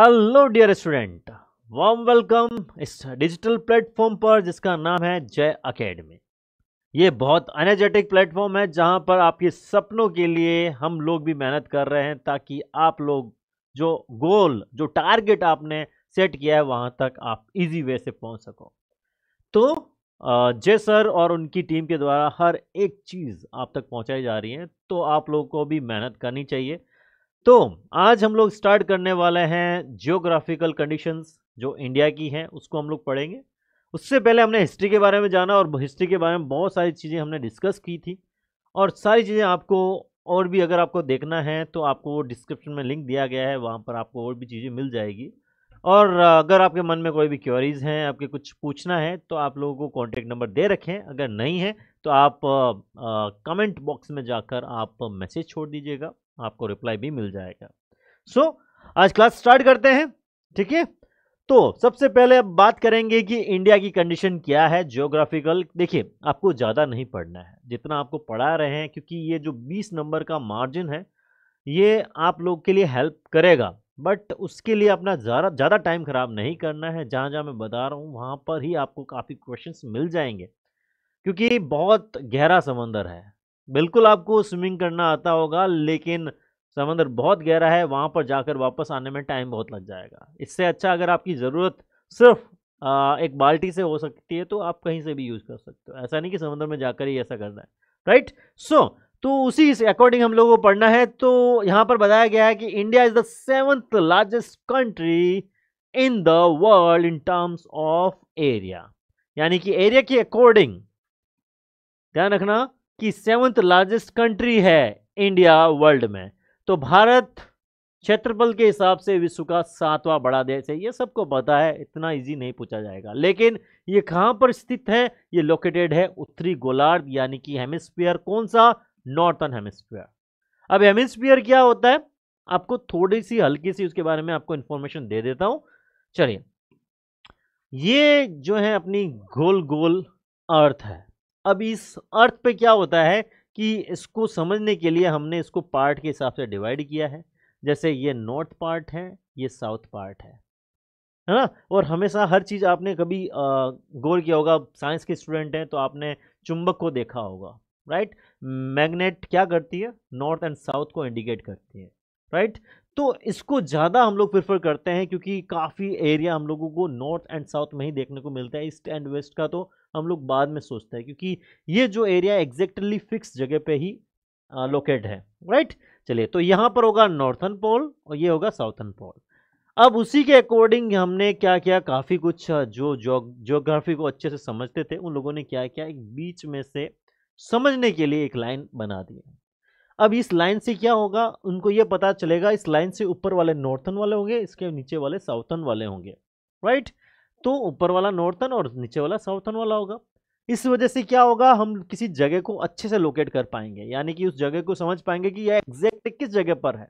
Hello dear student warm welcome इस digital platform पर जिसका नाम है जय अकेडमी ये बहुत एनर्जेटिक प्लेटफॉर्म है जहां पर आपके सपनों के लिए हम लोग भी मेहनत कर रहे हैं ताकि आप लोग जो गोल जो टारगेट आपने सेट किया है वहां तक आप इजी वे से पहुंच सको तो जय सर और उनकी टीम के द्वारा हर एक चीज़ आप तक पहुँचाई जा रही है तो आप लोगों को भी मेहनत करनी चाहिए तो आज हम लोग स्टार्ट करने वाले हैं जियोग्राफिकल कंडीशंस जो इंडिया की हैं उसको हम लोग पढ़ेंगे उससे पहले हमने हिस्ट्री के बारे में जाना और हिस्ट्री के बारे में बहुत सारी चीज़ें हमने डिस्कस की थी और सारी चीज़ें आपको और भी अगर आपको देखना है तो आपको वो डिस्क्रिप्शन में लिंक दिया गया है वहाँ पर आपको और भी चीज़ें मिल जाएगी और अगर आपके मन में कोई भी क्योरीज हैं आपके कुछ पूछना है तो आप लोगों को कॉन्टैक्ट नंबर दे रखें अगर नहीं है तो आप कमेंट बॉक्स में जाकर आप मैसेज छोड़ दीजिएगा आपको रिप्लाई भी मिल जाएगा सो so, आज क्लास स्टार्ट करते हैं ठीक है तो सबसे पहले अब बात करेंगे कि इंडिया की कंडीशन क्या है जियोग्राफिकल देखिए आपको ज़्यादा नहीं पढ़ना है जितना आपको पढ़ा रहे हैं क्योंकि ये जो 20 नंबर का मार्जिन है ये आप लोग के लिए हेल्प करेगा बट उसके लिए अपना ज़्यादा ज़्यादा टाइम ख़राब नहीं करना है जहाँ जहाँ मैं बता रहा हूँ वहाँ पर ही आपको काफ़ी क्वेश्चन मिल जाएंगे क्योंकि बहुत गहरा समंदर है बिल्कुल आपको स्विमिंग करना आता होगा लेकिन समंदर बहुत गहरा है वहाँ पर जाकर वापस आने में टाइम बहुत लग जाएगा इससे अच्छा अगर आपकी ज़रूरत सिर्फ एक बाल्टी से हो सकती है तो आप कहीं से भी यूज़ कर सकते हो ऐसा नहीं कि समंदर में जाकर ही ऐसा करना है राइट सो so, तो उसी अकॉर्डिंग हम लोगों को पढ़ना है तो यहाँ पर बताया गया है कि India is the seventh largest country in the world in terms of area यानी कि एरिया के अकॉर्डिंग ध्यान रखना कि सेवंथ लार्जेस्ट कंट्री है इंडिया वर्ल्ड में तो भारत क्षेत्रफल के हिसाब से विश्व का सातवां बड़ा देश है ये सबको पता है इतना इजी नहीं पूछा जाएगा लेकिन ये कहाँ पर स्थित है ये लोकेटेड है उत्तरी गोलार्ध यानी कि हेमिस्फीयर कौन सा नॉर्थन हेमिस्फीयर अब हेमिस्फीयर क्या होता है आपको थोड़ी सी हल्की सी उसके बारे में आपको इन्फॉर्मेशन दे देता हूँ चलिए ये जो है अपनी गोल गोल अर्थ है अब इस अर्थ पे क्या होता है कि इसको समझने के लिए हमने इसको पार्ट के हिसाब से डिवाइड किया है जैसे ये नॉर्थ पार्ट है ये साउथ पार्ट है है ना और हमेशा हर चीज़ आपने कभी गौर किया होगा साइंस के स्टूडेंट हैं तो आपने चुंबक को देखा होगा राइट मैग्नेट क्या करती है नॉर्थ एंड साउथ को इंडिकेट करती है राइट तो इसको ज़्यादा हम लोग प्रिफर करते हैं क्योंकि काफ़ी एरिया हम लोगों को नॉर्थ एंड साउथ में ही देखने को मिलता है ईस्ट एंड वेस्ट का तो हम लोग बाद में सोचते हैं क्योंकि ये जो एरिया एग्जैक्टली फिक्स जगह पे ही लोकेट है राइट चलिए तो यहाँ पर होगा नॉर्थन पोल और ये होगा साउथन पोल अब उसी के अकॉर्डिंग हमने क्या किया काफ़ी कुछ जो जोग्राफी को अच्छे से समझते थे उन लोगों ने क्या किया एक बीच में से समझने के लिए एक लाइन बना दी अब इस लाइन से क्या होगा उनको ये पता चलेगा इस लाइन से ऊपर वाले नॉर्थन वाले होंगे इसके नीचे वाले साउथन वाले होंगे राइट right? तो ऊपर वाला नॉर्थन और नीचे वाला साउथन वाला होगा इस वजह से क्या होगा हम किसी जगह को अच्छे से लोकेट कर पाएंगे यानी कि उस जगह को समझ पाएंगे कि यह एग्जैक्ट किस जगह पर है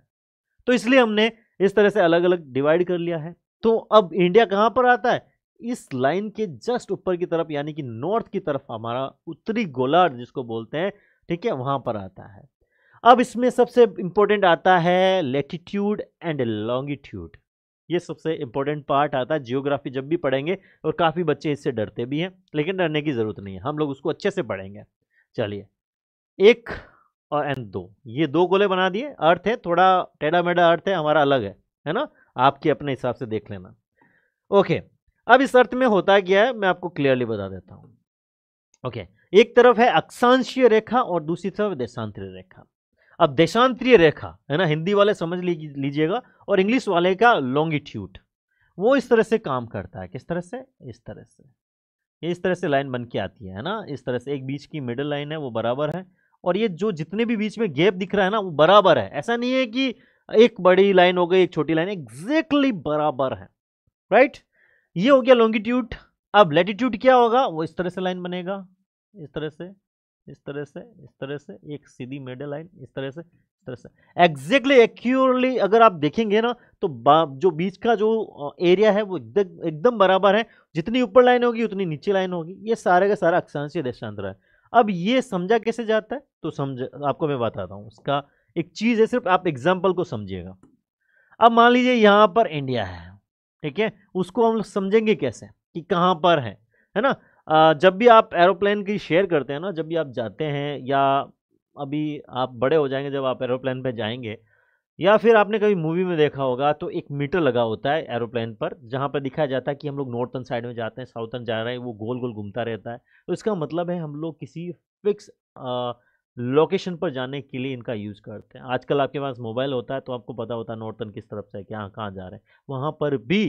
तो इसलिए हमने इस तरह से अलग अलग डिवाइड कर लिया है तो अब इंडिया कहाँ पर आता है इस लाइन के जस्ट ऊपर की तरफ यानी कि नॉर्थ की तरफ हमारा उत्तरी गोलार्ध जिसको बोलते हैं ठीक है वहाँ पर आता है अब इसमें सबसे इम्पोर्टेंट आता है लेटिट्यूड एंड लॉन्गिट्यूड ये सबसे इंपॉर्टेंट पार्ट आता है जियोग्राफी जब भी पढ़ेंगे और काफ़ी बच्चे इससे डरते भी हैं लेकिन डरने की ज़रूरत नहीं है हम लोग उसको अच्छे से पढ़ेंगे चलिए एक और एंड दो ये दो गोले बना दिए अर्थ है थोड़ा टेढ़ा मेढ़ा अर्थ है हमारा अलग है है ना आपके अपने हिसाब से देख लेना ओके अब इस अर्थ में होता क्या है मैं आपको क्लियरली बता देता हूँ ओके एक तरफ है अक्षांशीय रेखा और दूसरी तरफ देशांतरीय रेखा अब देशांतरीय रेखा है ना हिंदी वाले समझ लीजिएगा और इंग्लिश वाले का लॉन्गिट्यूड वो इस तरह से काम करता है किस तरह से इस तरह से ये इस तरह से लाइन बन के आती है ना इस तरह से एक बीच की मिडल लाइन है वो बराबर है और ये जो जितने भी बीच में गैप दिख रहा है ना वो बराबर है ऐसा नहीं है कि एक बड़ी लाइन हो गई एक छोटी लाइन एग्जैक्टली बराबर है राइट ये हो गया लॉन्गिट्यूड अब लेटिट्यूड क्या होगा वो इस तरह से लाइन बनेगा इस तरह से इस तरह से इस तरह से एक सीधी मेडल लाइन इस तरह से इस तरह से एग्जैक्टली एक्यूरली अगर आप देखेंगे ना तो जो बीच का जो एरिया है वो एकदम एकदम बराबर है जितनी ऊपर लाइन होगी उतनी नीचे लाइन होगी ये सारे का सारा अक्षांशीय देशांतर है अब ये समझा कैसे जाता है तो समझ आपको मैं बताता हूँ उसका एक चीज़ है सिर्फ आप एग्जाम्पल को समझिएगा अब मान लीजिए यहाँ पर इंडिया है ठीक है उसको हम लोग समझेंगे कैसे कि कहाँ पर है है ना जब भी आप एरोप्लेन की शेयर करते हैं ना जब भी आप जाते हैं या अभी आप बड़े हो जाएंगे जब आप एरोप्लेन पर जाएंगे या फिर आपने कभी मूवी में देखा होगा तो एक मीटर लगा होता है एरोप्लेन पर जहाँ पर दिखाया जाता है कि हम लोग नॉर्थन साइड में जाते हैं साउथन जा रहे हैं वो गोल गोल घूमता रहता है तो इसका मतलब है हम लोग किसी फिक्स लोकेशन पर जाने के लिए इनका यूज़ करते हैं आजकल आपके पास मोबाइल होता है तो आपको पता होता है नॉर्थन किस तरफ से क्या कहाँ जा रहे हैं वहाँ पर भी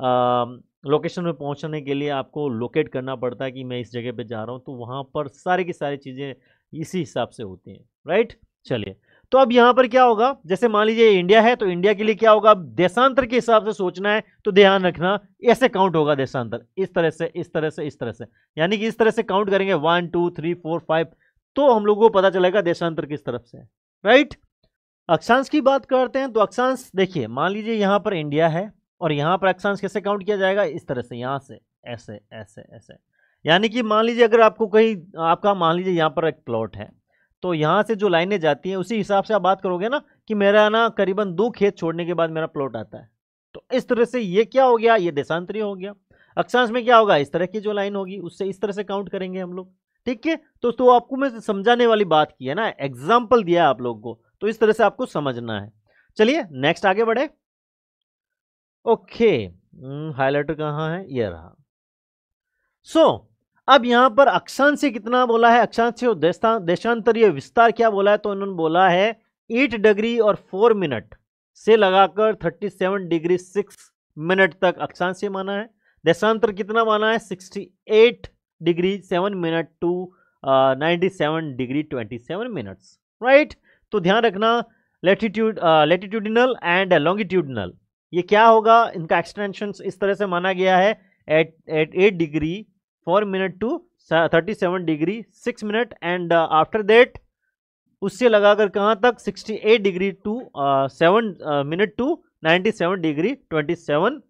आ, लोकेशन में पहुंचने के लिए आपको लोकेट करना पड़ता है कि मैं इस जगह पे जा रहा हूं तो वहां पर सारी की सारी चीज़ें इसी हिसाब से होती हैं राइट चलिए तो अब यहाँ पर क्या होगा जैसे मान लीजिए इंडिया है तो इंडिया के लिए क्या होगा अब देशांतर के हिसाब से सोचना है तो ध्यान रखना ऐसे काउंट होगा देशांतर इस तरह से इस तरह से इस तरह से यानी कि इस तरह से काउंट करेंगे one two three four five तो हम लोगों को पता चलेगा देशांतर किस तरफ से राइट अक्षांश की बात करते हैं तो अक्षांश देखिए मान लीजिए यहाँ पर इंडिया है और यहाँ पर एक्सांस कैसे काउंट किया जाएगा इस तरह से यहाँ से ऐसे ऐसे ऐसे यानी कि मान लीजिए अगर आपको कहीं आपका मान लीजिए यहाँ पर एक प्लॉट है तो यहाँ से जो लाइनें जाती हैं उसी हिसाब से आप बात करोगे ना कि मेरा ना करीबन दो खेत छोड़ने के बाद मेरा प्लॉट आता है तो इस तरह से ये क्या हो गया ये देशांतरी हो गया अक्षांश में क्या होगा इस तरह की जो लाइन होगी उससे इस तरह से काउंट करेंगे हम लोग ठीक है तो, तो आपको मैं समझाने वाली बात की है ना एग्जाम्पल दिया है आप लोग को तो इस तरह से आपको समझना है चलिए नेक्स्ट आगे बढ़े ओके हाईलाइटर हम्म, कहाँ है ये रहा सो so, अब यहां पर अक्षांश से कितना बोला है अक्षांश से देशांतरीय विस्तार क्या बोला है तो इन्होंने बोला है एट डिग्री और फोर मिनट से लगाकर thirty seven degree six minute तक अक्षांश से माना है देशांतर कितना माना है sixty eight degree seven minute to ninety seven degree twenty seven minutes right तो ध्यान रखना लेटीट्यूड लेटीट्यूडिनल एंड लॉन्गिट्यूडनल ये क्या होगा इनका एक्सटेंशन इस तरह से माना गया है eight eight eight degree four minute to thirty seven degree six minute and after that उससे लगाकर कहाँ तक sixty eight degree two seven minute to ninety seven degree twenty seven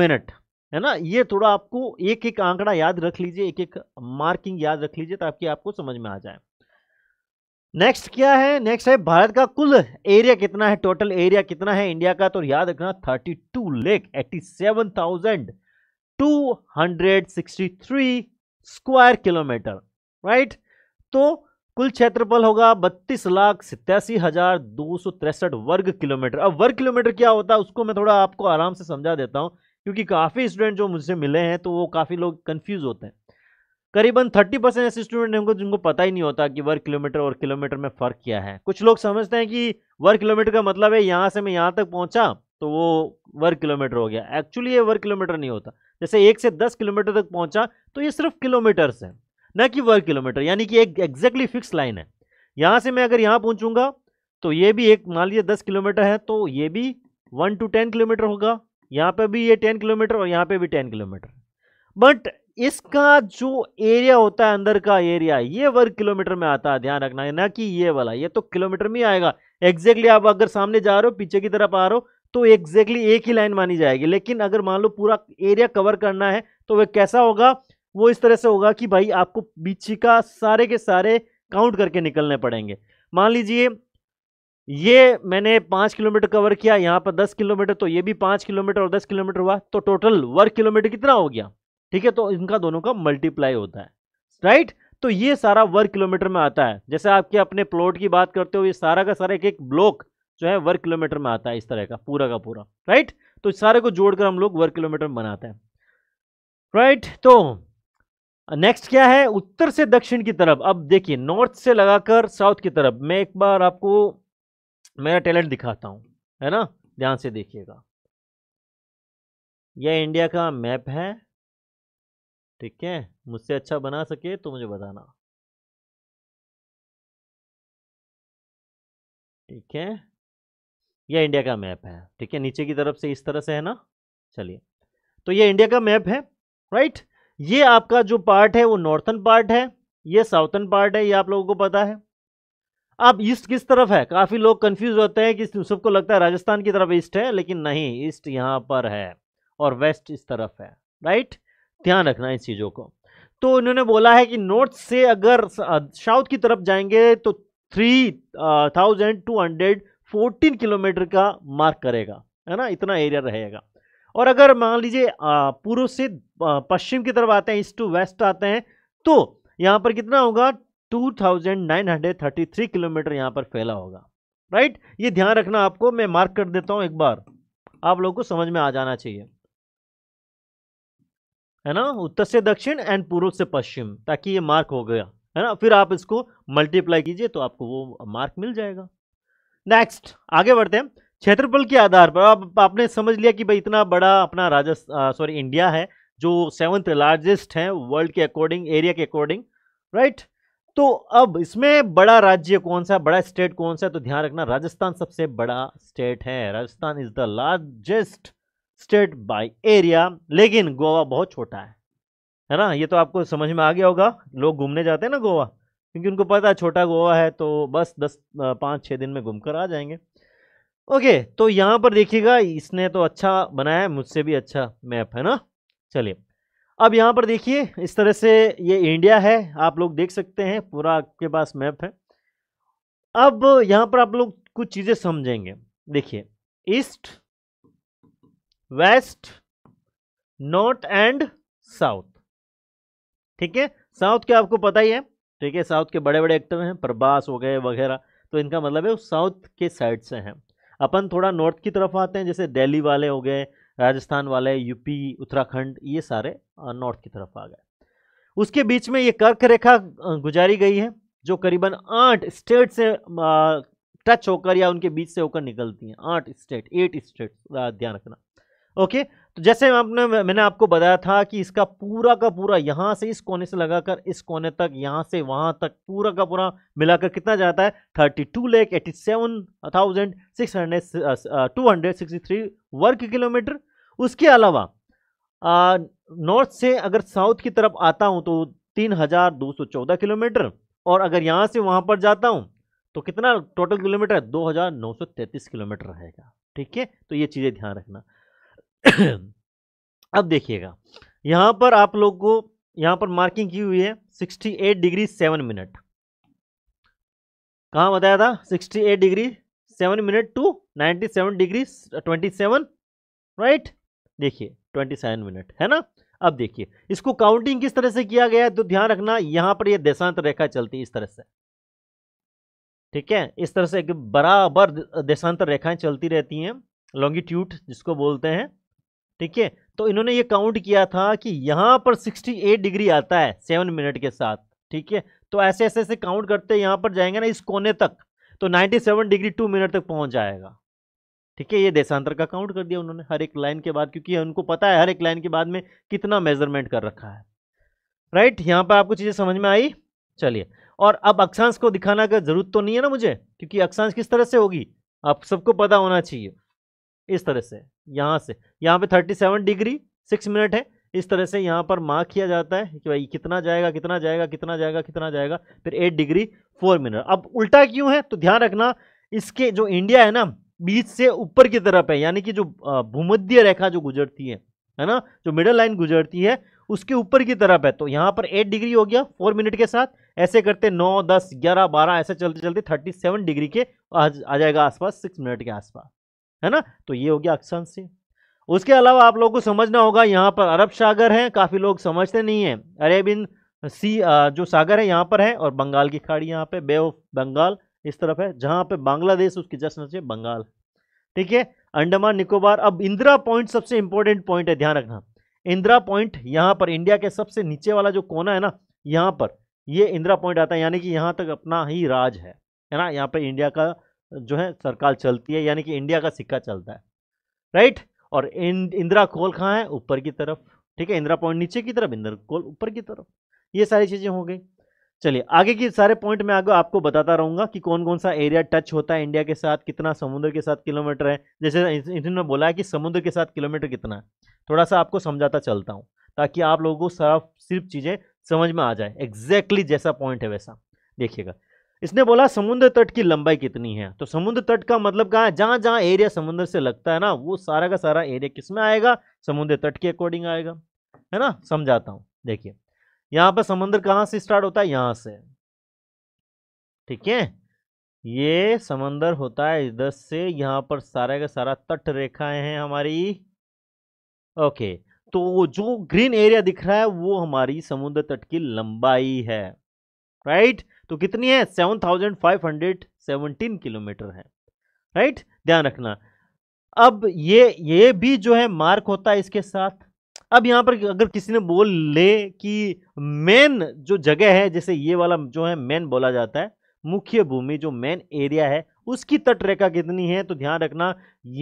minute है ना ये थोड़ा आपको एक एक आंकड़ा याद रख लीजिए एक एक मार्किंग याद रख लीजिए ताकि आपको समझ में आ जाए नेक्स्ट क्या है नेक्स्ट है भारत का कुल एरिया कितना है टोटल एरिया कितना है इंडिया का तो याद रखना thirty two lakh eighty seven thousand two hundred sixty three square kilometre right तो कुल क्षेत्रफल होगा बत्तीस लाख सितयासी हजार दो सौ तिरसठ वर्ग किलोमीटर अब वर्ग किलोमीटर क्या होता है उसको मैं थोड़ा आपको आराम से समझा देता हूँ क्योंकि काफ़ी स्टूडेंट जो मुझसे मिले हैं तो वो काफ़ी लोग कंफ्यूज होते हैं करीबन 30 परसेंट ऐसे स्टूडेंट होंगे जिनको पता ही नहीं होता कि वर्ग किलोमीटर और किलोमीटर में फ़र्क क्या है कुछ लोग समझते हैं कि वर्ग किलोमीटर का मतलब है यहाँ से मैं यहाँ तक पहुँचा तो वो वर्ग किलोमीटर हो गया एक्चुअली ये वर्ग किलोमीटर नहीं होता जैसे एक से दस किलोमीटर तक पहुँचा तो ये सिर्फ किलोमीटर्स है न कि वर्ग किलोमीटर यानी कि एक एग्जैक्टली फिक्स लाइन है यहाँ से मैं अगर यहाँ पहुँचूंगा तो ये भी एक मान लीजिए दस किलोमीटर है तो ये भी वन टू टेन किलोमीटर होगा यहाँ पे भी ये टेन किलोमीटर और यहाँ पे भी टेन किलोमीटर बट इसका जो एरिया होता है अंदर का एरिया ये वर्ग किलोमीटर में आता है ध्यान रखना है ना कि ये वाला ये तो किलोमीटर में आएगा एग्जैक्टली आप अगर सामने जा रहे हो पीछे की तरफ आ रहे हो तो एग्जैक्टली एक ही लाइन मानी जाएगी लेकिन अगर मान लो पूरा एरिया कवर करना है तो वह कैसा होगा वो इस तरह से होगा कि भाई आपको बीची का सारे के सारे काउंट करके निकलने पड़ेंगे मान लीजिए ये मैंने पाँच किलोमीटर कवर किया यहाँ पर दस किलोमीटर तो ये भी पाँच किलोमीटर और दस किलोमीटर हुआ तो टोटल वर्ग किलोमीटर कितना हो गया ठीक है तो इनका दोनों का मल्टीप्लाई होता है राइट तो ये सारा वर्ग किलोमीटर में आता है जैसे आपके अपने प्लॉट की बात करते हो ये सारा का सारा एक एक ब्लॉक जो है वर्ग किलोमीटर में आता है इस तरह का पूरा का पूरा राइट तो सारे को जोड़कर हम लोग वर्ग किलोमीटर में बनाते हैं राइट तो नेक्स्ट क्या है उत्तर से दक्षिण की तरफ अब देखिए नॉर्थ से लगाकर साउथ की तरफ मैं एक बार आपको मेरा टैलेंट दिखाता हूं है ना ध्यान से देखिएगा यह इंडिया का मैप है ठीक है मुझसे अच्छा बना सके तो मुझे बताना ठीक है यह इंडिया का मैप है ठीक है नीचे की तरफ से इस तरह से है ना चलिए तो ये इंडिया का मैप है राइट ये आपका जो पार्ट है वो नॉर्थन पार्ट है ये साउथन पार्ट है ये आप लोगों को पता है अब ईस्ट किस तरफ है काफ़ी लोग कंफ्यूज होते हैं कि सबको लगता है राजस्थान की तरफ ईस्ट है लेकिन नहीं ईस्ट यहां पर है और वेस्ट इस तरफ है राइट right? ध्यान रखना इन चीज़ों को तो इन्होंने बोला है कि नॉर्थ से अगर साउथ की तरफ जाएंगे तो three thousand two hundred fourteen kilometre का मार्क करेगा है ना इतना एरिया रहेगा और अगर मान लीजिए पूर्व से पश्चिम की तरफ आते हैं ईस्ट टू वेस्ट आते हैं तो यहाँ पर कितना होगा two thousand nine hundred thirty three kilometre यहाँ पर फैला होगा राइट ये ध्यान रखना आपको मैं मार्क कर देता हूँ एक बार आप लोगों को समझ में आ जाना चाहिए है ना उत्तर से दक्षिण एंड पूर्व से पश्चिम ताकि ये मार्क हो गया है ना फिर आप इसको मल्टीप्लाई कीजिए तो आपको वो मार्क मिल जाएगा नेक्स्ट आगे बढ़ते हैं क्षेत्रफल के आधार पर आप आपने समझ लिया कि भाई इतना बड़ा अपना राजस्थान सॉरी इंडिया है जो सेवन्थ लार्जेस्ट है वर्ल्ड के अकॉर्डिंग एरिया के अकॉर्डिंग राइट तो अब इसमें बड़ा राज्य कौन सा बड़ा स्टेट कौन सा तो ध्यान रखना राजस्थान सबसे बड़ा स्टेट है Rajasthan is the largest state by area लेकिन गोवा बहुत छोटा है है ना ये तो आपको समझ में आ गया होगा लोग घूमने जाते हैं ना गोवा क्योंकि उनको पता है छोटा गोवा है तो बस दस पाँच छः दिन में घूम आ जाएंगे ओके तो यहाँ पर देखिएगा इसने तो अच्छा बनाया है मुझसे भी अच्छा मैप है ना चलिए अब यहाँ पर देखिए इस तरह से ये इंडिया है आप लोग देख सकते हैं पूरा आपके पास मैप है अब यहाँ पर आप लोग कुछ चीज़ें समझेंगे देखिए east west north and south ठीक है साउथ के आपको पता ही है ठीक है साउथ के बड़े बड़े एक्टर हैं प्रभास हो गए वगैरह तो इनका मतलब है वो साउथ के साइड से हैं अपन थोड़ा नॉर्थ की तरफ आते हैं जैसे दिल्ली वाले हो गए राजस्थान वाले यूपी उत्तराखंड ये सारे नॉर्थ की तरफ आ गए उसके बीच में ये कर्क रेखा गुजारी गई है जो करीबन आठ स्टेट से टच होकर या उनके बीच से होकर निकलती हैं आठ स्टेट एट स्टेट ध्यान रखना ओके तो जैसे आपने मैंने आपको बताया था कि इसका पूरा का पूरा यहाँ से इस कोने से लगाकर इस कोने तक यहाँ से वहाँ तक पूरा का पूरा मिलाकर कितना जाता है thirty two lakh eighty seven thousand six hundred two hundred sixty three वर्ग किलोमीटर उसके अलावा नॉर्थ से अगर साउथ की तरफ आता हूँ तो तीन हजार दो सौ चौदह किलोमीटर और अगर यहाँ से वहाँ पर जाता हूँ तो कितना टोटल किलोमीटर है दो हजार नौ सौ तैंतीस किलोमीटर रहेगा ठीक है तो ये चीज़ें ध्यान रखना अब देखिएगा यहाँ पर आप लोग को यहाँ पर मार्किंग की हुई है 68 डिग्री सेवन मिनट कहाँ बताया था 68 degree seven minute to 97 degree 27 right देखिए 27 मिनट है ना अब देखिए इसको काउंटिंग किस तरह से किया गया है तो ध्यान रखना यहाँ पर ये यह देशांत रेखा चलती है इस तरह से ठीक है इस तरह से एक बराबर देशांतर रेखाएं चलती रहती हैं लॉन्गिट्यूड जिसको बोलते हैं ठीक है तो इन्होंने ये काउंट किया था कि यहाँ पर 68 डिग्री आता है सेवन मिनट के साथ ठीक है तो ऐसे ऐसे ऐसे काउंट करते यहाँ पर जाएंगे ना इस कोने तक तो 97 डिग्री टू मिनट तक पहुँच जाएगा ठीक है ये देशांतर का काउंट कर दिया उन्होंने हर एक लाइन के बाद क्योंकि उनको पता है हर एक लाइन के बाद में कितना मेजरमेंट कर रखा है राइट यहाँ पर आपको चीज़ें समझ में आई चलिए और अब अक्षांश को दिखाना का जरूरत तो नहीं है ना मुझे क्योंकि अक्षांश किस तरह से होगी आप सबको पता होना चाहिए इस तरह से यहाँ से यहाँ पे 37 डिग्री सिक्स मिनट है इस तरह से यहाँ पर मार्क किया जाता है कि भाई कितना जाएगा कितना जाएगा कितना जाएगा कितना जाएगा फिर एट डिग्री फोर मिनट अब उल्टा क्यों है तो ध्यान रखना इसके जो इंडिया है ना बीच से ऊपर की तरफ है यानी कि जो भूमध्य रेखा जो गुजरती है है ना जो मिडल लाइन गुजरती है उसके ऊपर की तरफ है तो यहाँ पर एट डिग्री हो गया फोर मिनट के साथ ऐसे करते नौ दस ग्यारह बारह ऐसे चलते चलते थर्टी सेवन डिग्री के आ जाएगा आसपास सिक्स मिनट के आसपास है ना तो ये हो गया अक्षांश से उसके अलावा आप लोगों को समझना होगा यहाँ पर अरब सागर है काफ़ी लोग समझते नहीं हैं अरेबिन सी जो सागर है यहाँ पर है और बंगाल की खाड़ी यहाँ पे बे ऑफ बंगाल इस तरफ है जहाँ पे बांग्लादेश उसके जश्न से बंगाल ठीक है अंडमान निकोबार अब इंदिरा पॉइंट सबसे इंपॉर्टेंट पॉइंट है ध्यान रखना इंदिरा पॉइंट यहाँ पर इंडिया के सबसे नीचे वाला जो कोना है ना यहाँ पर ये इंदिरा पॉइंट आता है यानी कि यहाँ तक अपना ही राज है है ना यहाँ पर इंडिया का जो है सरकार चलती है यानी कि इंडिया का सिक्का चलता है राइट और इंदिरा कोल कहाँ है ऊपर की तरफ ठीक है इंदिरा पॉइंट नीचे की तरफ इंदिरा कोल ऊपर की तरफ ये सारी चीज़ें हो गई चलिए आगे के सारे पॉइंट में आगे आपको बताता रहूंगा कि कौन कौन सा एरिया टच होता है इंडिया के साथ कितना समुद्र के साथ किलोमीटर है जैसे इन्होंने बोला है कि समुद्र के साथ किलोमीटर कितना है थोड़ा सा आपको समझाता चलता हूँ ताकि आप लोगों को साफ सिर्फ चीज़ें समझ में आ जाए एग्जैक्टली exactly जैसा पॉइंट है वैसा देखिएगा इसने बोला समुद्र तट की लंबाई कितनी है तो समुद्र तट का मतलब कहा है जहां जहां एरिया समुद्र से लगता है ना वो सारा का सारा एरिया किस में आएगा समुद्र तट के अकॉर्डिंग आएगा है ना समझाता हूं देखिए यहां पर समुद्र कहां से स्टार्ट होता है यहां से ठीक है ये समंदर होता है इधर से यहाँ पर सारे का सारा तट रेखाएं हैं हमारी ओके तो जो ग्रीन एरिया दिख रहा है वो हमारी समुद्र तट की लंबाई है राइट right? तो कितनी है seven thousand five hundred seventeen kilometre है राइट ध्यान रखना अब ये ये भी जो है मार्क होता है इसके साथ अब यहाँ पर अगर किसी ने बोल ले कि मेन जो जगह है जैसे ये वाला जो है मेन बोला जाता है मुख्य भूमि जो मेन एरिया है उसकी तट रेखा कितनी है तो ध्यान रखना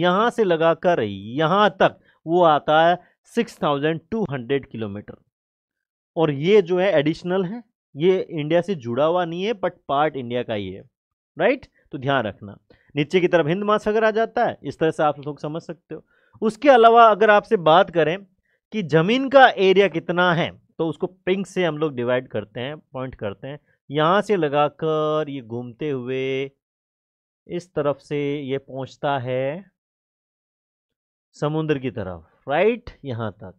यहाँ से लगाकर यहाँ तक वो आता है 6,200 किलोमीटर और ये जो है एडिशनल है ये इंडिया से जुड़ा हुआ नहीं है बट पार्ट इंडिया का ही है राइट तो ध्यान रखना नीचे की तरफ हिंद महासागर आ जाता है इस तरह से आप लोग समझ सकते हो उसके अलावा अगर आपसे बात करें कि जमीन का एरिया कितना है तो उसको पिंक से हम लोग डिवाइड करते हैं पॉइंट करते हैं यहाँ से लगाकर ये घूमते हुए इस तरफ से ये पहुँचता है समुद्र की तरफ राइट यहाँ तक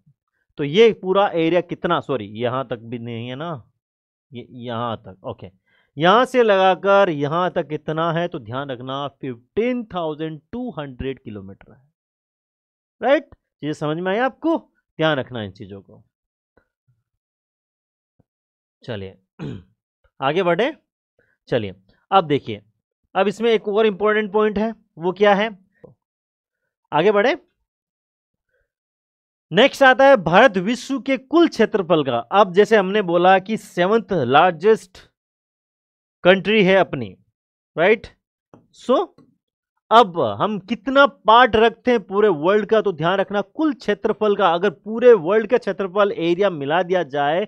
तो ये पूरा एरिया कितना सॉरी यहाँ तक भी नहीं है ना यहाँ तक ओके यहाँ से लगाकर यहाँ तक इतना है तो ध्यान रखना fifteen thousand two hundred kilometre है राइट चीज़ें समझ में आई आपको ध्यान रखना इन चीज़ों को चलिए आगे बढ़े चलिए अब देखिए अब इसमें एक और इंपॉर्टेंट पॉइंट है वो क्या है आगे बढ़े नेक्स्ट आता है भारत विश्व के कुल क्षेत्रफल का अब जैसे हमने बोला कि सेवंथ लार्जेस्ट कंट्री है अपनी राइट सो so, अब हम कितना पार्ट रखते हैं पूरे वर्ल्ड का तो ध्यान रखना कुल क्षेत्रफल का अगर पूरे वर्ल्ड का क्षेत्रफल एरिया मिला दिया जाए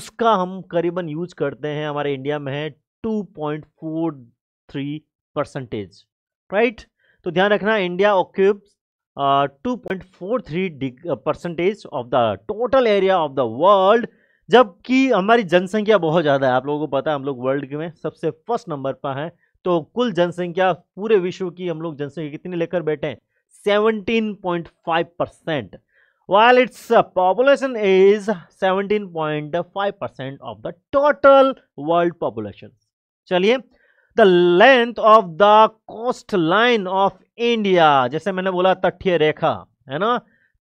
उसका हम करीबन यूज करते हैं हमारे इंडिया में है थ्री परसेंटेज राइट तो ध्यान रखना India occupies 2.43 percentage of the total area of the world जबकि हमारी जनसंख्या बहुत ज़्यादा है आप लोगों को पता है हम लोग वर्ल्ड में सबसे फर्स्ट नंबर पर हैं तो कुल जनसंख्या पूरे विश्व की हम लोग जनसंख्या कितनी लेकर बैठे हैं 17.5 percent is seventeen point five 17.5% of the total world population चलिए the length of the coast line of India जैसे मैंने बोला तथ्य रेखा है ना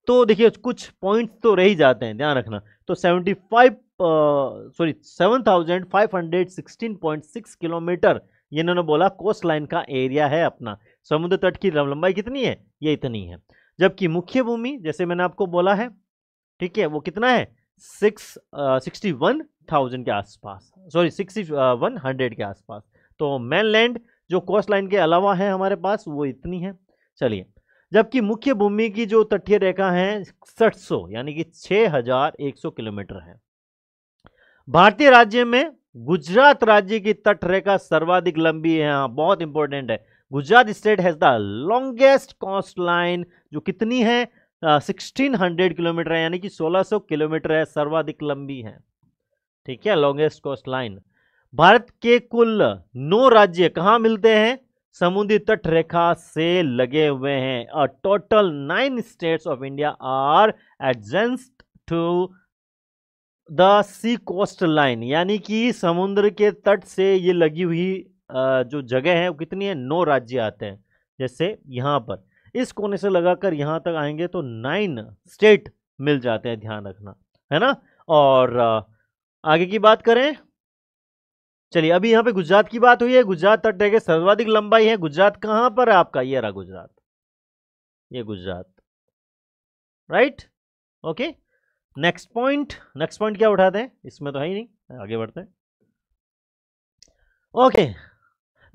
तो देखिए कुछ पॉइंट्स तो रह ही जाते हैं ध्यान रखना तो 75 सॉरी uh, 7516.6 किलोमीटर ये इन्होंने बोला कोस्ट लाइन का एरिया है अपना समुद्र तट की लंबाई कितनी है ये इतनी है जबकि मुख्य भूमि जैसे मैंने आपको बोला है ठीक है वो कितना है सिक्स सिक्सटी वन थाउजेंड के आसपास सॉरी सिक्सटी वन हंड्रेड के आसपास तो लैंड जो कोस्ट लाइन के अलावा है हमारे पास वो इतनी है चलिए जबकि मुख्य भूमि की जो तटीय रेखा है सठ सौ यानी कि छः हजार एक सौ किलोमीटर है भारतीय राज्य में गुजरात राज्य की तट रेखा सर्वाधिक लंबी है हाँ बहुत इंपॉर्टेंट है Gujarat state has the longest coast line जो कितनी है सिक्सटीन हंड्रेड किलोमीटर है यानी कि सोलह सौ किलोमीटर है सर्वाधिक लंबी है ठीक है लॉन्गेस्ट कोस्ट लाइन भारत के कुल नौ राज्य कहाँ मिलते हैं समुद्री तट रेखा से लगे हुए हैं और total nine states of India are adjacent to the sea coast line यानी कि समुद्र के तट से ये लगी हुई जो जगह है वो कितनी है नौ राज्य आते हैं जैसे यहाँ पर इस कोने से लगाकर यहाँ तक आएंगे तो नाइन स्टेट मिल जाते हैं ध्यान रखना है ना और आगे की बात करें चलिए अभी यहाँ पे गुजरात की बात हुई है गुजरात तट रेखा सर्वाधिक लंबाई है गुजरात कहाँ पर है आपका ये रहा गुजरात ये Gujarat right okay next point next point क्या उठाते हैं इसमें तो है ही नहीं आगे बढ़ते हैं okay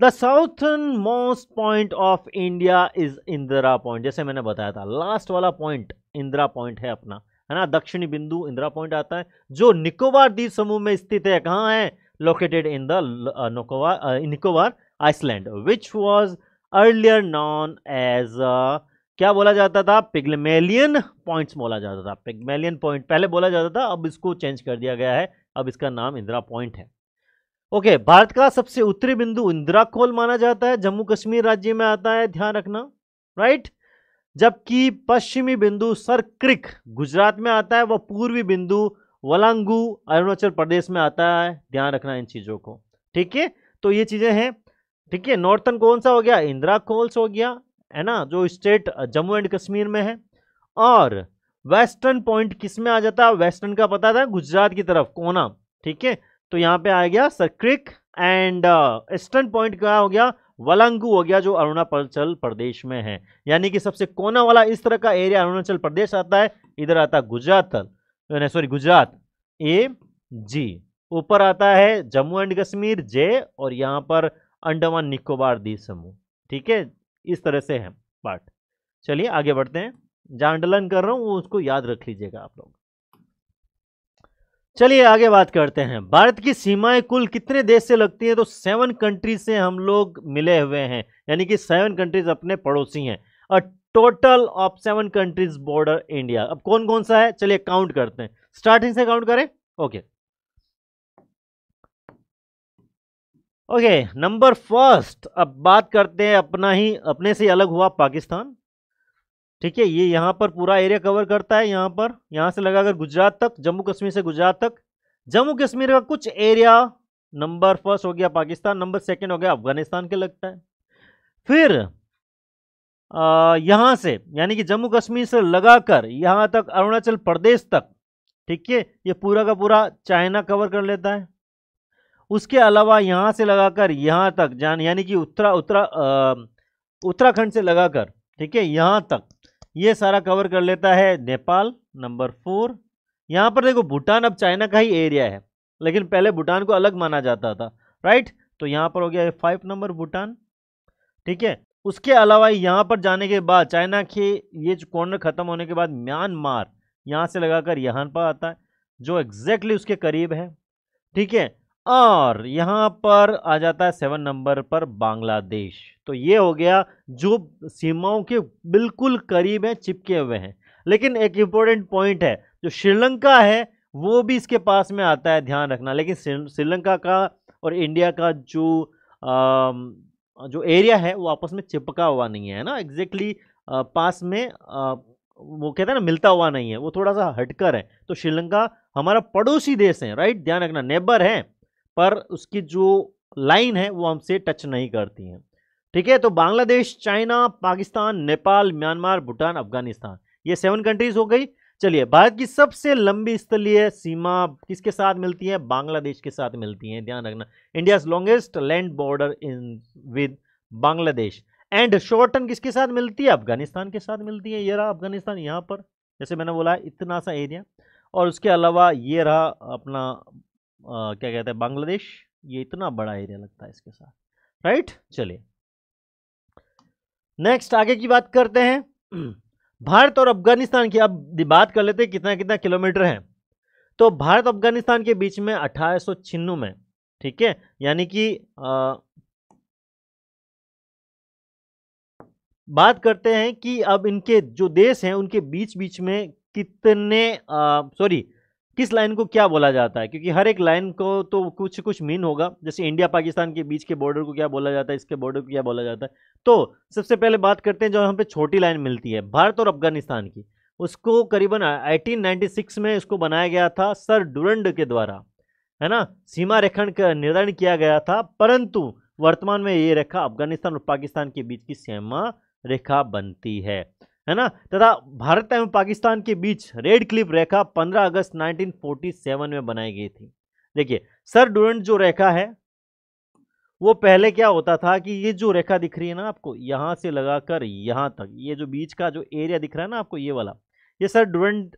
the southern most point of India is Indira point जैसे मैंने बताया था लास्ट वाला पॉइंट इंदिरा पॉइंट है अपना है ना दक्षिणी बिंदु इंदिरा पॉइंट आता है जो निकोबार द्वीप समूह में स्थित है कहाँ है located in the uh, Nokovar, uh, Nicobar, Iceland, which was earlier known as uh, क्या बोला जाता था पिग्मेलियन पॉइंट्स बोला जाता था पिग्मेलियन पॉइंट पहले बोला जाता था अब इसको चेंज कर दिया गया है अब इसका नाम इंदिरा पॉइंट है ओके okay, भारत का सबसे उत्तरी बिंदु इंदिरा खोल माना जाता है जम्मू कश्मीर राज्य में आता है ध्यान रखना राइट जबकि पश्चिमी बिंदु सरक्रिक गुजरात में आता है वह पूर्वी बिंदु वलांगू अरुणाचल प्रदेश में आता है ध्यान रखना इन चीज़ों को ठीक है तो ये चीज़ें हैं ठीक है नॉर्थन कौन सा हो गया इंदिरा कोल्स हो गया है ना जो स्टेट जम्मू एंड कश्मीर में है और वेस्टर्न पॉइंट किस में आ जाता है वेस्टर्न का पता था गुजरात की तरफ कोना ठीक है तो यहाँ पे आ गया सरक्रिक एंड ईस्टर्न पॉइंट क्या हो गया वलंगू हो गया जो अरुणाचल प्रदेश में है यानी कि सबसे कोना वाला इस तरह का एरिया अरुणाचल प्रदेश आता है इधर आता गुजरात सॉरी तो गुजरात ए जी ऊपर आता है जम्मू एंड कश्मीर जे और यहाँ पर अंडमान निकोबार दी समूह ठीक है इस तरह से है पार्ट चलिए आगे बढ़ते हैं जहाँ अंडलन कर रहा हूँ उसको याद रख लीजिएगा आप लोग चलिए आगे बात करते हैं भारत की सीमाएं कुल कितने देश से लगती हैं तो सेवन कंट्री से हम लोग मिले हुए हैं यानी कि सेवन कंट्रीज अपने पड़ोसी हैं और total of seven countries border India अब कौन कौन सा है चलिए काउंट करते हैं स्टार्टिंग से काउंट करें ओके ओके नंबर फर्स्ट अब बात करते हैं अपना ही अपने से अलग हुआ पाकिस्तान ठीक है ये यहां पर पूरा एरिया कवर करता है यहां पर यहां से लगाकर गुजरात तक जम्मू कश्मीर से गुजरात तक जम्मू कश्मीर का कुछ एरिया नंबर फर्स्ट हो गया पाकिस्तान नंबर सेकेंड हो गया अफगानिस्तान के लगता है फिर यहाँ से यानी कि जम्मू कश्मीर से लगाकर यहाँ तक अरुणाचल प्रदेश तक ठीक है ये पूरा का पूरा चाइना कवर कर लेता है उसके अलावा यहाँ से लगाकर यहाँ तक जान यानी कि उत्तरा उत्तरा उत्तराखंड से लगाकर ठीक है यहाँ तक ये सारा कवर कर लेता है नेपाल नंबर फोर यहाँ पर देखो भूटान अब चाइना का ही एरिया है लेकिन पहले भूटान को अलग माना जाता था राइट तो यहाँ पर हो गया फाइव नंबर भूटान ठीक है उसके अलावा यहाँ पर जाने के बाद चाइना के ये कॉर्नर ख़त्म होने के बाद म्यांमार यहाँ से लगाकर यहाँ पर आता है जो एग्जैक्टली उसके करीब है ठीक है और यहाँ पर आ जाता है सेवन नंबर पर बांग्लादेश तो ये हो गया जो सीमाओं के बिल्कुल करीब हैं चिपके हुए हैं लेकिन एक इम्पोर्टेंट पॉइंट है जो श्रीलंका है वो भी इसके पास में आता है ध्यान रखना लेकिन श्रीलंका का और इंडिया का जो जो एरिया है वो आपस में चिपका हुआ नहीं है ना एग्जैक्टली पास में वो कहते हैं ना मिलता हुआ नहीं है वो थोड़ा सा हटकर है तो श्रीलंका हमारा पड़ोसी देश है राइट ध्यान रखना नेबर है पर उसकी जो लाइन है वो हमसे टच नहीं करती है ठीक है तो बांग्लादेश चाइना पाकिस्तान नेपाल म्यांमार भूटान अफगानिस्तान ये सेवन कंट्रीज हो गई चलिए भारत की सबसे लंबी स्थलीय सीमा किसके साथ मिलती है बांग्लादेश के साथ मिलती है ध्यान रखना India longest land border in with Bangladesh and short turn किसके साथ मिलती है अफगानिस्तान के साथ मिलती है ये रहा अफगानिस्तान यहाँ पर जैसे मैंने बोला इतना सा एरिया और उसके अलावा ये रहा अपना आ, क्या कहते हैं बांग्लादेश ये इतना बड़ा एरिया लगता है इसके साथ राइट चलिए नेक्स्ट आगे की बात करते हैं भारत और अफगानिस्तान की अब बात कर लेते हैं कितना कितना किलोमीटर है तो भारत अफगानिस्तान के बीच में अठारह में ठीक है यानी कि आ, बात करते हैं कि अब इनके जो देश हैं उनके बीच बीच में कितने सॉरी किस लाइन को क्या बोला जाता है क्योंकि हर एक लाइन को तो कुछ कुछ मीन होगा जैसे इंडिया पाकिस्तान के बीच के बॉर्डर को क्या बोला जाता है इसके बॉर्डर को क्या बोला जाता है तो सबसे पहले बात करते हैं जो यहाँ पे छोटी लाइन मिलती है भारत और अफगानिस्तान की उसको करीबन 1896 में इसको बनाया गया था सर डुरंड के द्वारा है ना सीमा रेखण का निर्धारण किया गया था परंतु वर्तमान में ये रेखा अफगानिस्तान और पाकिस्तान के बीच की सीमा रेखा बनती है है ना तथा भारत एवं पाकिस्तान के बीच रेड क्लिप रेखा 15 अगस्त 1947 में बनाई गई थी देखिए सर डूरेंट जो रेखा है वो पहले क्या होता था कि ये जो रेखा दिख रही है ना आपको यहाँ से लगाकर यहाँ तक ये जो बीच का जो एरिया दिख रहा है ना आपको ये वाला ये सर डूरेंट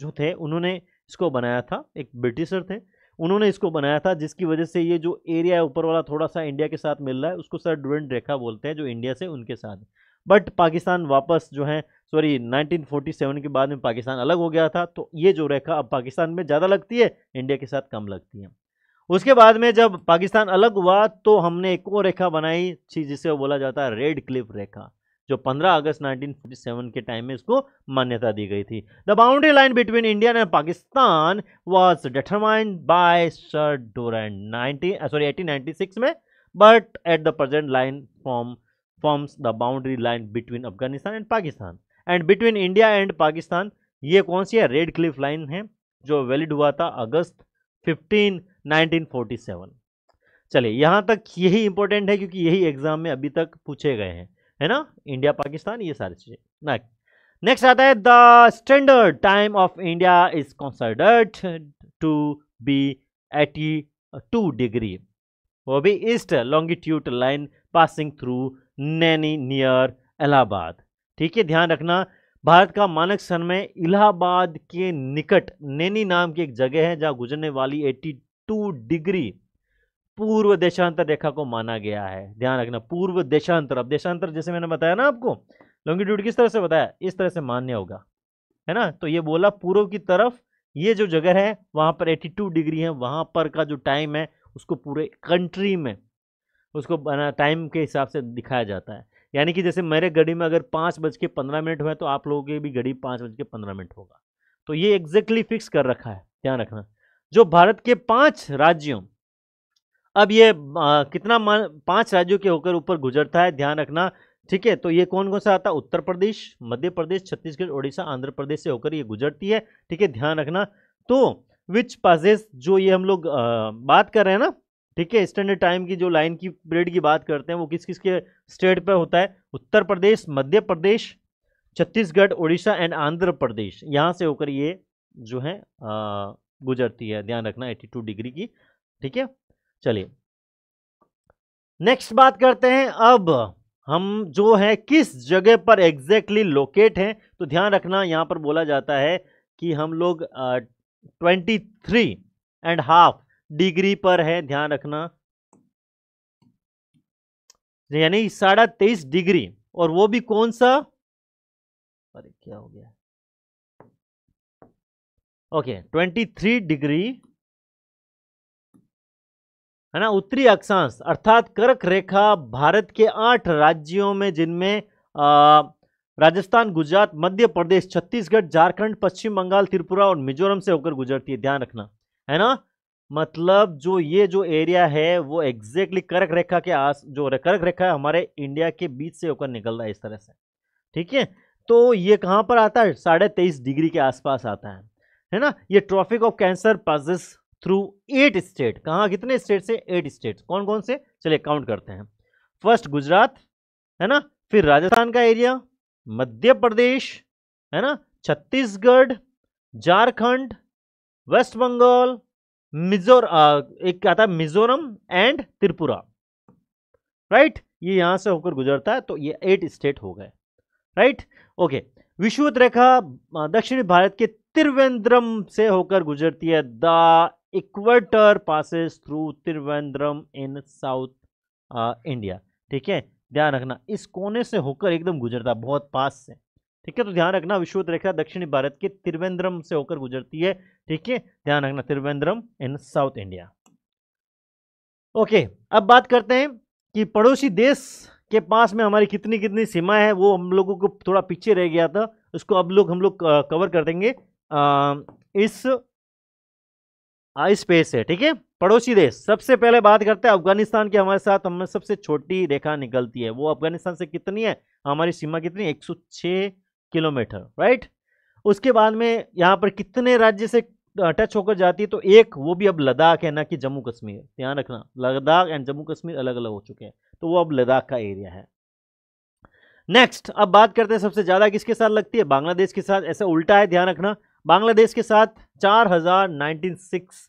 जो थे उन्होंने इसको बनाया था एक ब्रिटिशर थे उन्होंने इसको बनाया था जिसकी वजह से ये जो एरिया है ऊपर वाला थोड़ा सा इंडिया के साथ मिल रहा है उसको सर डूरेंट रेखा बोलते हैं जो इंडिया से उनके साथ है बट पाकिस्तान वापस जो है सॉरी 1947 के बाद में पाकिस्तान अलग हो गया था तो ये जो रेखा अब पाकिस्तान में ज़्यादा लगती है इंडिया के साथ कम लगती है उसके बाद में जब पाकिस्तान अलग हुआ तो हमने एक और रेखा बनाई थी जिसे बोला जाता है रेड क्लिफ रेखा जो 15 अगस्त 1947 के टाइम में इसको मान्यता दी गई थी the boundary line between India and Pakistan was determined by sir Durand nineteen sorry eighteen में but at the present line from forms the boundary line between Afghanistan and Pakistan and between India and Pakistan ये कौन सी है रेड क्लिफ लाइन है जो valid हुआ था अगस्त 15 1947 चलिए यहाँ तक यही इंपॉर्टेंट है क्योंकि यही एग्जाम में अभी तक पूछे गए हैं है ना इंडिया पाकिस्तान ये सारी चीज़ें नेक्स्ट नेक्स्ट आता है the standard time of India is considered to be eighty two degree वो भी east longitude line passing through Naini near Allahabad ठीक है ध्यान रखना भारत का मानक सन में इलाहाबाद के निकट नैनी नाम की एक जगह है जहां गुजरने वाली 82 डिग्री पूर्व देशांतर रेखा को माना गया है ध्यान रखना पूर्व देशांतर अब देशांतर जैसे मैंने बताया ना आपको लॉन्गिट्यूड किस तरह से बताया इस तरह से मान्य होगा है ना तो ये बोला पूर्व की तरफ ये जो जगह है वहां पर 82 डिग्री है वहां पर का जो टाइम है उसको पूरे कंट्री में उसको बना टाइम के हिसाब से दिखाया जाता है यानी कि जैसे मेरे घड़ी में अगर पाँच बज के पंद्रह मिनट हुए तो आप लोगों की भी घड़ी पाँच बज के पंद्रह मिनट होगा तो ये एग्जैक्टली फिक्स कर रखा है ध्यान रखना जो भारत के पाँच राज्यों अब ये आ, कितना पाँच राज्यों के होकर ऊपर गुजरता है ध्यान रखना ठीक है तो ये कौन कौन सा आता है उत्तर प्रदेश मध्य प्रदेश छत्तीसगढ़ उड़ीसा आंध्र प्रदेश से होकर ये गुजरती है ठीक है ध्यान रखना तो विच पाजेस जो ये हम लोग बात कर रहे हैं ना ठीक है स्टैंडर्ड टाइम की जो लाइन की पीरियड की बात करते हैं वो किस किस के स्टेट पर होता है उत्तर प्रदेश मध्य प्रदेश छत्तीसगढ़ उड़ीसा एंड आंध्र प्रदेश यहाँ से होकर ये जो है गुजरती है ध्यान रखना 82 डिग्री की ठीक है चलिए नेक्स्ट बात करते हैं अब हम जो है किस जगह पर एग्जैक्टली exactly लोकेट हैं तो ध्यान रखना यहाँ पर बोला जाता है कि हम लोग twenty three and half degree पर है ध्यान रखना यानी साढ़ा तेईस डिग्री और वो भी कौन सा अरे क्या हो गया ओके ट्वेंटी थ्री डिग्री है ना उत्तरी अक्षांश अर्थात कर्क रेखा भारत के आठ राज्यों में जिनमें राजस्थान गुजरात मध्य प्रदेश छत्तीसगढ़ झारखंड पश्चिम बंगाल त्रिपुरा और मिजोरम से होकर गुजरती है ध्यान रखना है ना मतलब जो ये जो एरिया है वो एग्जैक्टली कर्क रेखा के आस जो कर्क रेखा हमारे इंडिया के बीच से होकर निकल रहा है इस तरह से ठीक है तो ये कहाँ पर आता है साढ़े तेईस डिग्री के आसपास आता है है ना ये tropic of cancer passes through eight state कहाँ कितने स्टेट से एट स्टेट कौन कौन से चलिए काउंट करते हैं फर्स्ट गुजरात है ना फिर राजस्थान का एरिया मध्य प्रदेश है ना छत्तीसगढ़ झारखंड वेस्ट बंगाल मिजोर एक क्या था मिजोरम एंड त्रिपुरा राइट ये यहां से होकर गुजरता है तो ये एट स्टेट हो गए राइट ओके विश्वत रेखा दक्षिण भारत के त्रिवेंद्रम से होकर गुजरती है the equator passes through Trivandrum in south India ठीक है ध्यान रखना इस कोने से होकर एकदम गुजरता बहुत पास से ठीक है तो ध्यान रखना विश्वत रेखा दक्षिण भारत के त्रिवेंद्रम से होकर गुजरती है ठीक है ध्यान रखना Trivandrum in south India okay अब बात करते हैं कि पड़ोसी देश के पास में हमारी कितनी कितनी सीमा है वो हम लोगों को थोड़ा पीछे रह गया था उसको अब लोग हम लोग कवर कर देंगे आ, इस आई स्पेस से ठीक है पड़ोसी देश सबसे पहले बात करते हैं अफगानिस्तान के हमारे साथ हमें सबसे छोटी रेखा निकलती है वो अफगानिस्तान से कितनी है हमारी सीमा कितनी किलोमीटर राइट उसके बाद में यहाँ पर कितने राज्य से टच होकर जाती है तो एक वो भी अब लद्दाख है ना कि जम्मू कश्मीर ध्यान रखना लद्दाख एंड जम्मू कश्मीर अलग अलग हो चुके हैं तो वो अब लद्दाख का एरिया है नेक्स्ट अब बात करते हैं सबसे ज़्यादा किसके साथ लगती है बांग्लादेश के साथ ऐसा उल्टा है ध्यान रखना बांग्लादेश के साथ चार हज़ार nineteen six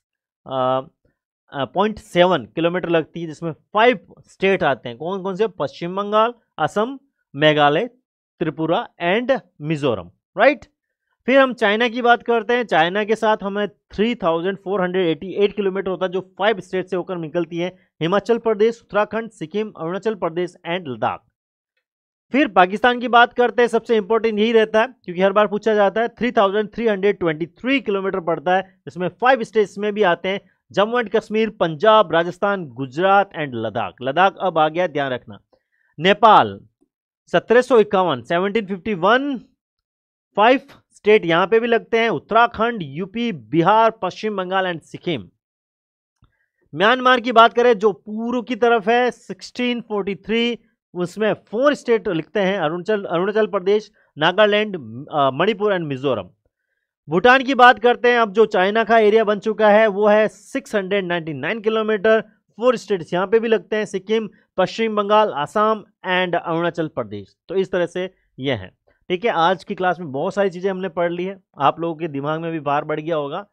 point seven kilometre लगती है जिसमें फाइव स्टेट आते हैं कौन कौन से पश्चिम बंगाल असम मेघालय त्रिपुरा एंड मिजोरम राइट फिर हम चाइना की बात करते हैं चाइना के साथ हमें 3,488 किलोमीटर होता है जो फाइव स्टेट से होकर निकलती है हिमाचल प्रदेश उत्तराखंड सिक्किम अरुणाचल प्रदेश एंड लद्दाख फिर पाकिस्तान की बात करते हैं सबसे इंपॉर्टेंट यही रहता है क्योंकि हर बार पूछा जाता है 3,323 किलोमीटर पड़ता है इसमें फाइव स्टेट्स में भी आते हैं जम्मू एंड कश्मीर पंजाब राजस्थान गुजरात एंड लद्दाख लद्दाख अब आ गया ध्यान रखना नेपाल सत्रह सौ इक्यावन seventeen fifty one five state यहां पे भी लगते हैं Uttarakhand UP Bihar Paschim Bengal and Sikkim Myanmar की बात करें जो पूर्व की तरफ है 1643 उसमें फोर स्टेट लिखते हैं अरुणाचल अरुणाचल प्रदेश नागालैंड मणिपुर एंड मिजोरम भूटान की बात करते हैं अब जो चाइना का एरिया बन चुका है वो है 699 किलोमीटर फोर स्टेट्स यहाँ पे भी लगते हैं सिक्किम पश्चिम बंगाल आसाम एंड अरुणाचल प्रदेश तो इस तरह से ये हैं ठीक है आज की क्लास में बहुत सारी चीज़ें हमने पढ़ ली है आप लोगों के दिमाग में भी भार बढ़ गया होगा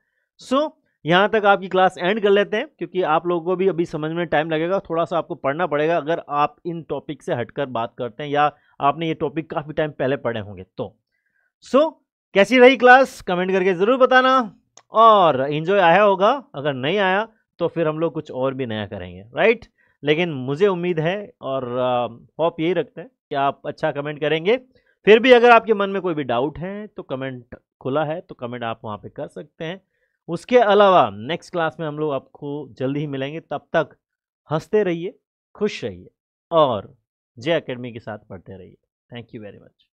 सो यहाँ तक आपकी क्लास एंड कर लेते हैं क्योंकि आप लोगों को भी अभी समझ में टाइम लगेगा थोड़ा सा आपको पढ़ना पड़ेगा अगर आप इन टॉपिक से हटकर बात करते हैं या आपने ये टॉपिक काफ़ी टाइम पहले पढ़े होंगे तो सो so, कैसी रही क्लास कमेंट करके ज़रूर बताना और इन्जॉय आया होगा अगर नहीं आया तो फिर हम लोग कुछ और भी नया करेंगे राइट लेकिन मुझे उम्मीद है और होप यही रखते हैं कि आप अच्छा कमेंट करेंगे फिर भी अगर आपके मन में कोई भी डाउट है तो कमेंट खुला है तो कमेंट आप वहाँ पे कर सकते हैं उसके अलावा नेक्स्ट क्लास में हम लोग आपको जल्दी ही मिलेंगे तब तक हंसते रहिए खुश रहिए और जय अकेडमी के साथ पढ़ते रहिए थैंक यू वेरी मच